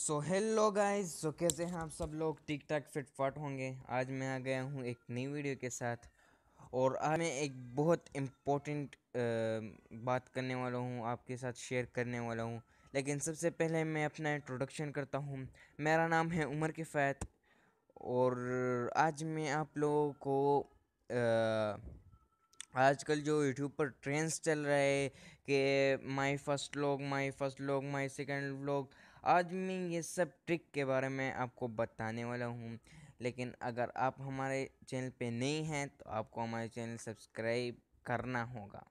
so hello guys so कैसे हैं आप सब लोग ठीक ठाक फिटफाट होंगे आज मैं आ गया हूँ एक नई वीडियो के साथ और आज मैं एक बहुत इम्पोर्टेंट बात करने वाला हूँ आपके साथ शेयर करने वाला हूँ लेकिन सबसे पहले मैं अपना इंट्रोडक्शन करता हूँ मेरा नाम है उमर किफ़ैत और आज मैं आप लोगों को आ, आजकल जो यूट्यूब पर ट्रेंड्स चल रहे हैं कि my first blog my first blog my second blog आज मैं ये सब ट्रिक के बारे में आपको बताने वाला हूँ लेकिन अगर आप हमारे चैनल पे नहीं हैं तो आपको हमारे चैनल सब्सक्राइब करना होगा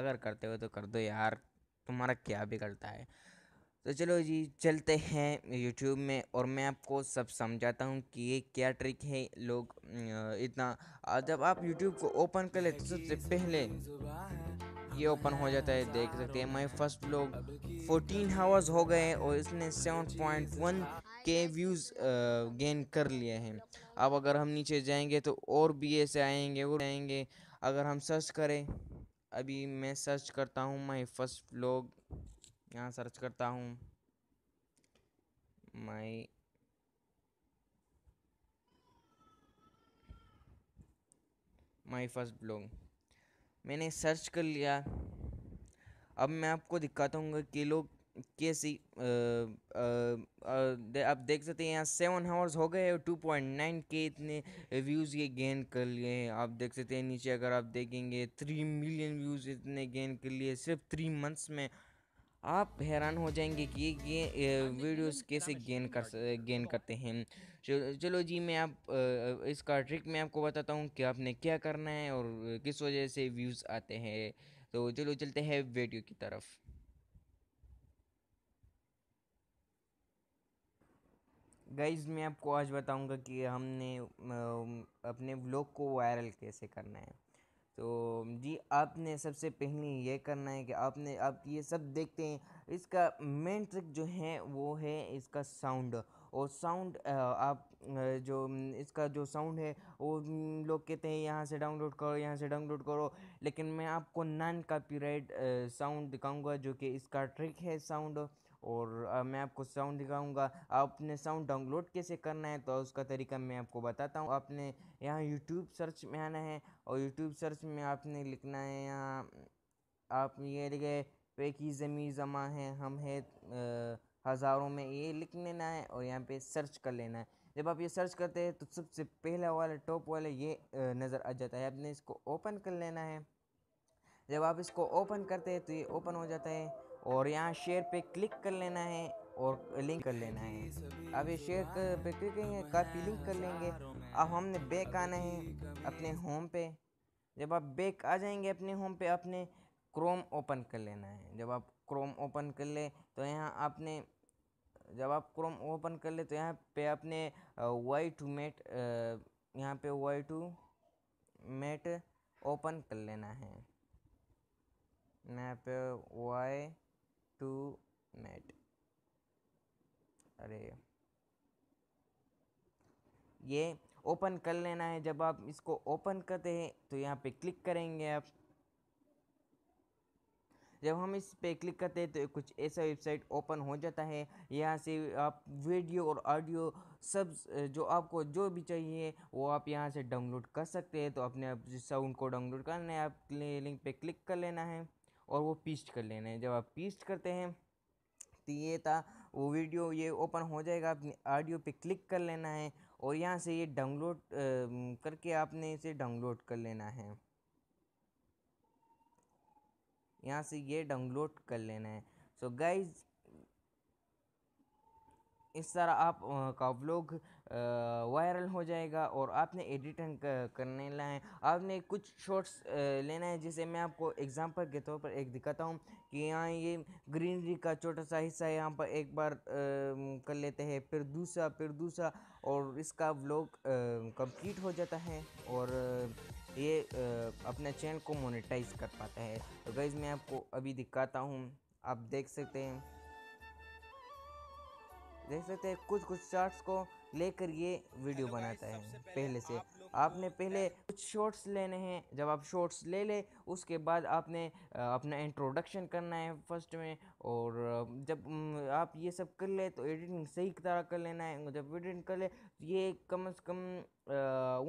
अगर करते हो तो कर दो यार तुम्हारा क्या बिगड़ता है तो चलो जी चलते हैं यूट्यूब में और मैं आपको सब समझाता हूँ कि ये क्या ट्रिक है लोग इतना जब आप यूट्यूब को ओपन कर लेते तो सबसे पहले ये ओपन हो जाता है देख सकते हैं माई फर्स्ट ब्लॉग 14 हावर्स हो गए और इसने 7.1 के व्यूज़ गेन कर लिए हैं अब अगर हम नीचे जाएंगे तो और भी ऐसे आएंगे और आएंगे अगर हम सर्च करें अभी मैं सर्च करता हूँ माई फर्स्ट ब्लॉग यहाँ सर्च करता हूँ माई माई फर्स्ट ब्लॉग मैंने सर्च कर लिया अब मैं आपको दिखाता हूँ कि लोग कैसी आप देख सकते हैं यहाँ सेवन हावर्स हो गए और टू पॉइंट नाइन के इतने व्यूज़ ये गेन कर लिए हैं आप देख सकते हैं नीचे अगर आप देखेंगे थ्री मिलियन व्यूज़ इतने गेन कर लिए सिर्फ थ्री मंथ्स में आप हैरान हो जाएंगे कि ये वीडियोस कैसे गेन कर गेन करते हैं चलो जी मैं आप इसका ट्रिक मैं आपको बताता हूँ कि आपने क्या करना है और किस वजह से व्यूज़ आते हैं तो चलो चलते हैं वीडियो की तरफ गाइज मैं आपको आज बताऊंगा कि हमने अपने व्लॉग को वायरल कैसे करना है तो जी आपने सबसे पहले ये करना है कि आपने आप ये सब देखते हैं इसका मेन ट्रिक जो है वो है इसका साउंड और साउंड आप जो इसका जो साउंड है वो लोग कहते हैं यहाँ से डाउनलोड करो यहाँ से डाउनलोड करो लेकिन मैं आपको नॉन कॉपीराइट साउंड दिखाऊंगा जो कि इसका ट्रिक है साउंड और आ, मैं आपको साउंड दिखाऊंगा आपने साउंड डाउनलोड कैसे करना है तो उसका तरीका मैं आपको बताता हूँ आपने यहाँ यूट्यूब सर्च में आना है और यूट्यूब सर्च में आपने लिखना है यहाँ आप ये लिखे पे की ज़मी जमा है हम है हज़ारों में ये लिख लेना है और यहाँ पे सर्च कर लेना है जब आप ये सर्च करते हैं तो सबसे पहला वाला टॉप वाला ये नज़र आ जाता है आपने इसको ओपन कर लेना है जब आप इसको ओपन करते हैं तो ये ओपन हो जाता है और यहाँ शेयर पे क्लिक कर लेना है और लिंक कर लेना है अब ये शेयर पे क्लिक करेंगे काफ़ी लिंक कर लेंगे अब हमने बैक आना है अपने होम पे जब आप बैक आ जाएंगे अपने होम पे अपने क्रोम ओपन कर लेना है जब आप क्रोम ओपन कर ले तो यहाँ आपने जब आप क्रोम ओपन कर ले तो यहाँ पे अपने वाई टू मेट यहाँ पे वाई टू मेट ओपन कर लेना है यहाँ पे वाई टू नेट अरे ये ओपन कर लेना है जब आप इसको ओपन करते हैं तो यहाँ पे क्लिक करेंगे आप जब हम इस पे क्लिक करते हैं तो कुछ ऐसा वेबसाइट ओपन हो जाता है यहाँ से आप वीडियो और ऑडियो सब जो आपको जो भी चाहिए वो आप यहाँ से डाउनलोड कर सकते हैं तो अपने आप जिस साउंड को डाउनलोड करना है आप लिंक पे क्लिक कर लेना है और वो पीस्ट कर लेना है जब आप पीस्ट करते हैं तो ये था वो वीडियो ये ओपन हो जाएगा आपने ऑडियो पे क्लिक कर लेना है और यहाँ से ये डाउनलोड करके आपने इसे डाउनलोड कर लेना है यहाँ से ये डाउनलोड कर लेना है सो so गाइज़ इस तरह आप का व्लॉग वायरल हो जाएगा और आपने एडिटिंग करने ला है आपने कुछ शॉट्स लेना है जिसे मैं आपको एग्जांपल के तौर पर एक दिखाता हूँ कि यहाँ ये ग्रीनरी का छोटा सा हिस्सा है यहाँ पर एक बार कर लेते हैं फिर दूसरा फिर दूसरा और इसका व्लॉग कंप्लीट हो जाता है और ये अपने चैनल को मोनिटाइज कर पाता है तो गाइज़ मैं आपको अभी दिखाता हूँ आप देख सकते हैं देख सकते हैं कुछ कुछ शॉर्ट्स को लेकर ये वीडियो अच्छा, बनाता है पहले से आपने पहले कुछ शॉर्ट्स लेने हैं जब आप शॉर्ट्स ले ले उसके बाद आपने अपना इंट्रोडक्शन करना है फर्स्ट में और जब आप ये सब कर ले तो एडिटिंग सही तरह कर लेना है जब एडिटिंग कर ले तो ये कम से कम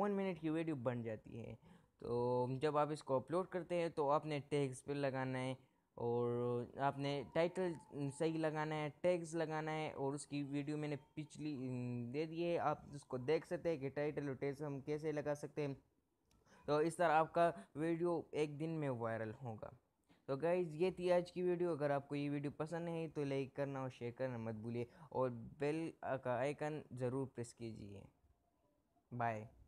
वन मिनट की वीडियो बन जाती है तो जब आप इसको अपलोड करते हैं तो आपने टैग्स पर लगाना है और आपने टाइटल सही लगाना है टैग्स लगाना है और उसकी वीडियो मैंने पिछली दे दी है आप उसको देख सकते हैं कि टाइटल और टैग्स हम कैसे लगा सकते हैं तो इस तरह आपका वीडियो एक दिन में वायरल होगा तो गाइज़ ये थी आज की वीडियो अगर आपको ये वीडियो पसंद है तो लाइक करना और शेयर करना मत भूलिए और बेल का आइकन ज़रूर प्रेस कीजिए बाय